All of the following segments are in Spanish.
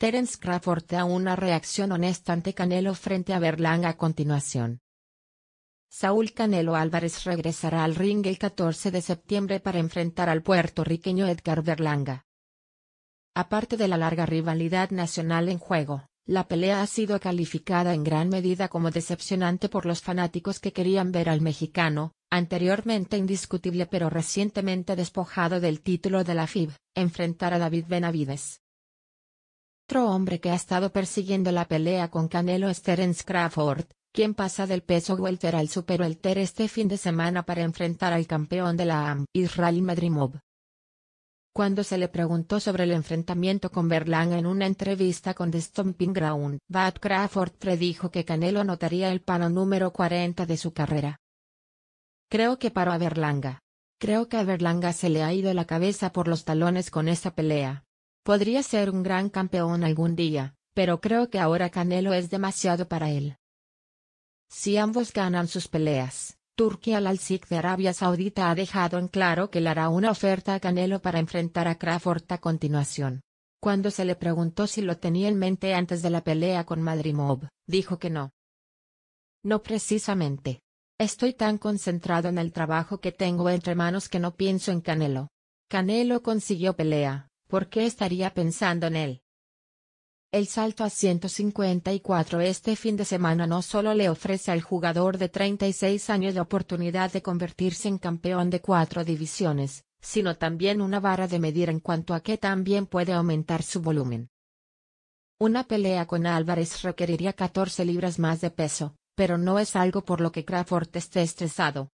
Terence Crawford da una reacción honesta ante Canelo frente a Berlanga a continuación. Saúl Canelo Álvarez regresará al ring el 14 de septiembre para enfrentar al puertorriqueño Edgar Berlanga. Aparte de la larga rivalidad nacional en juego, la pelea ha sido calificada en gran medida como decepcionante por los fanáticos que querían ver al mexicano, anteriormente indiscutible pero recientemente despojado del título de la FIB, enfrentar a David Benavides. Otro hombre que ha estado persiguiendo la pelea con Canelo es Terence Crawford, quien pasa del peso welter al superwelter este fin de semana para enfrentar al campeón de la AM, Israel Madrimov. Cuando se le preguntó sobre el enfrentamiento con Berlanga en una entrevista con The Stomping Ground, Bad Crawford predijo que Canelo anotaría el pano número 40 de su carrera. Creo que paró a Berlanga. Creo que a Berlanga se le ha ido la cabeza por los talones con esa pelea. Podría ser un gran campeón algún día, pero creo que ahora Canelo es demasiado para él. Si ambos ganan sus peleas, Turquía al Alzik de Arabia Saudita ha dejado en claro que le hará una oferta a Canelo para enfrentar a Crawford a continuación. Cuando se le preguntó si lo tenía en mente antes de la pelea con Madrimov, dijo que no. No precisamente. Estoy tan concentrado en el trabajo que tengo entre manos que no pienso en Canelo. Canelo consiguió pelea, ¿por qué estaría pensando en él? El salto a 154 este fin de semana no solo le ofrece al jugador de 36 años la oportunidad de convertirse en campeón de cuatro divisiones, sino también una vara de medir en cuanto a qué también puede aumentar su volumen. Una pelea con Álvarez requeriría 14 libras más de peso, pero no es algo por lo que Crawford esté estresado.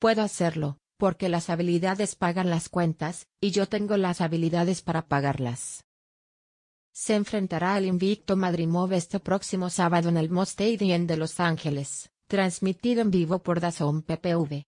Puedo hacerlo, porque las habilidades pagan las cuentas, y yo tengo las habilidades para pagarlas. Se enfrentará al invicto Madrimov este próximo sábado en el Most de Los Ángeles, transmitido en vivo por Dazón PPV.